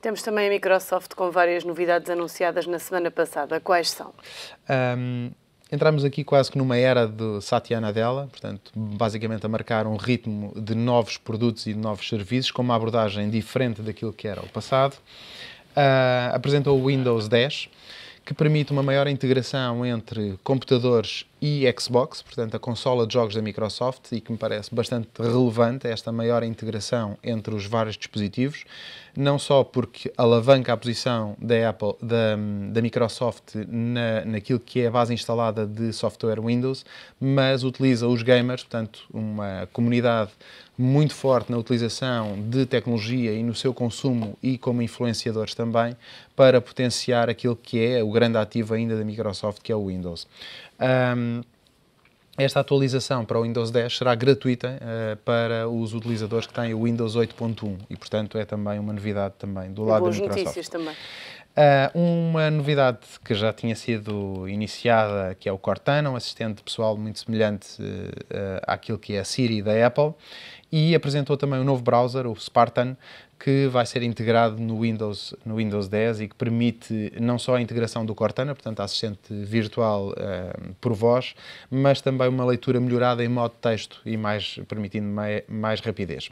Temos também a Microsoft com várias novidades anunciadas na semana passada. Quais são? Um, entramos aqui quase que numa era de Satya Nadella, portanto, basicamente a marcar um ritmo de novos produtos e de novos serviços, com uma abordagem diferente daquilo que era o passado. Uh, apresentou o Windows 10, que permite uma maior integração entre computadores e Xbox, portanto, a consola de jogos da Microsoft, e que me parece bastante relevante esta maior integração entre os vários dispositivos, não só porque alavanca a posição da Apple, da, da Microsoft na, naquilo que é a base instalada de software Windows, mas utiliza os gamers, portanto, uma comunidade muito forte na utilização de tecnologia e no seu consumo e como influenciadores também, para potenciar aquilo que é o grande ativo ainda da Microsoft, que é o Windows. Um, esta atualização para o Windows 10 será gratuita uh, para os utilizadores que têm o Windows 8.1 e, portanto, é também uma novidade também do lado boas da Microsoft. notícias também. Uh, uma novidade que já tinha sido iniciada, que é o Cortana, um assistente pessoal muito semelhante uh, àquilo que é a Siri da Apple, e apresentou também um novo browser, o Spartan, que vai ser integrado no Windows, no Windows 10 e que permite não só a integração do Cortana, portanto, a assistente virtual uh, por voz, mas também uma leitura melhorada em modo texto e mais, permitindo mai, mais rapidez.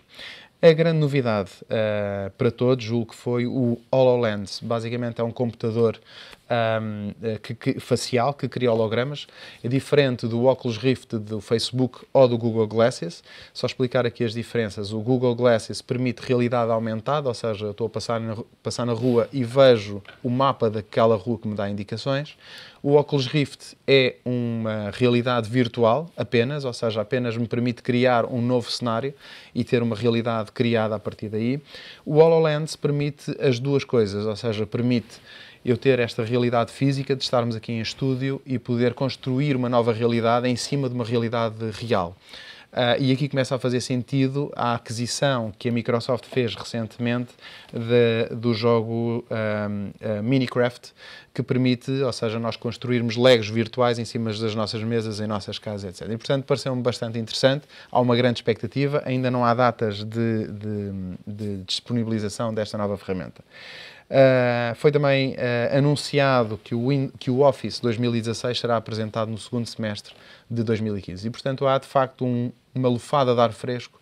A grande novidade uh, para todos, julgo que foi o HoloLens. Basicamente é um computador um, eh, que, que, facial que cria hologramas, é diferente do Oculus Rift do Facebook ou do Google Glasses. Só explicar aqui as diferenças. O Google Glasses permite realidade aumentada, ou seja, estou a passar na, passar na rua e vejo o mapa daquela rua que me dá indicações. O Oculus Rift é uma realidade virtual apenas, ou seja, apenas me permite criar um novo cenário e ter uma realidade criada a partir daí. O HoloLens permite as duas coisas, ou seja, permite eu ter esta realidade física de estarmos aqui em estúdio e poder construir uma nova realidade em cima de uma realidade real. Uh, e aqui começa a fazer sentido a aquisição que a Microsoft fez recentemente de, do jogo um, uh, ah, Minecraft, que permite, ou seja, nós construirmos legos virtuais em cima das nossas mesas, em nossas casas, etc. E, portanto, pareceu-me bastante interessante, há uma grande expectativa, ainda não há datas de, de, de disponibilização desta nova ferramenta. Ah, foi também uh, anunciado que o, que o Office 2016 será apresentado no segundo semestre de 2015. E, portanto, há de facto um, uma lufada de ar fresco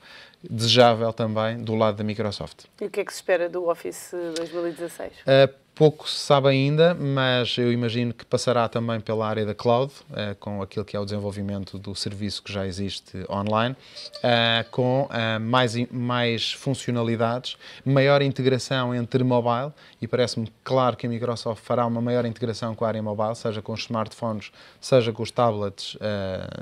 desejável também do lado da Microsoft. E o que é que se espera do Office 2016? Uh, ah, pouco se sabe ainda, mas eu imagino que passará também pela área da cloud, uh, com aquilo que é o desenvolvimento do serviço que já existe online, uh, com uh, mais, mais funcionalidades, maior integração entre mobile, e parece-me claro que a Microsoft fará uma maior integração com a área mobile, seja com os smartphones, seja com os tablets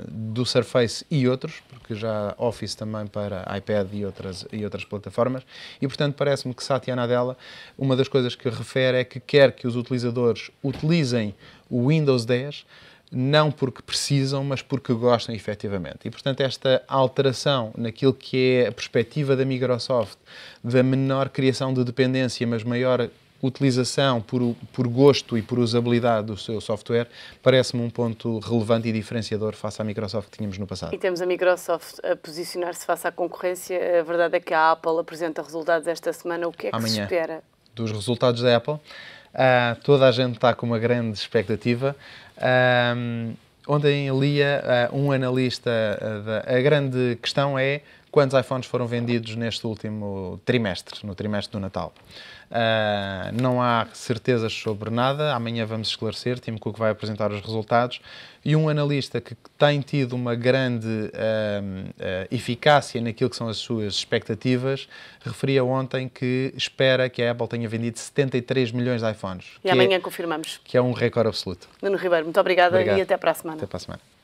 do Surface e outros, porque já Office também para iPad e outras, e outras plataformas. E, portanto, parece-me que Satya Nadella, uma das coisas que refere é que quer que os utilizadores utilizem o Windows 10 não porque precisam, mas porque gostam efetivamente. E, portanto, esta alteração naquilo que é a perspectiva da Microsoft, da menor criação de dependência, mas maior utilização por, por gosto e por usabilidade do seu software parece-me um ponto relevante e diferenciador face à Microsoft que tínhamos no passado. E temos a Microsoft a posicionar-se face à concorrência. A verdade é que a Apple apresenta resultados esta semana. O que é que Amanhã, se espera? Dos resultados da Apple. Uh, toda a gente está com uma grande expectativa. Uh, ontem lia uh, um analista, da, a grande questão é quantos iPhones foram vendidos neste último trimestre, no trimestre do Natal. Uh, não há certezas sobre nada, amanhã vamos esclarecer, Tim Cook vai apresentar os resultados. E um analista que tem tido uma grande uh, uh, eficácia naquilo que são as suas expectativas, referia ontem que espera que a Apple tenha vendido 73 milhões de iPhones. E é amanhã é, confirmamos. Que é um recorde absoluto. Nuno Ribeiro, muito obrigada Obrigado. e até para a semana. Até para a semana.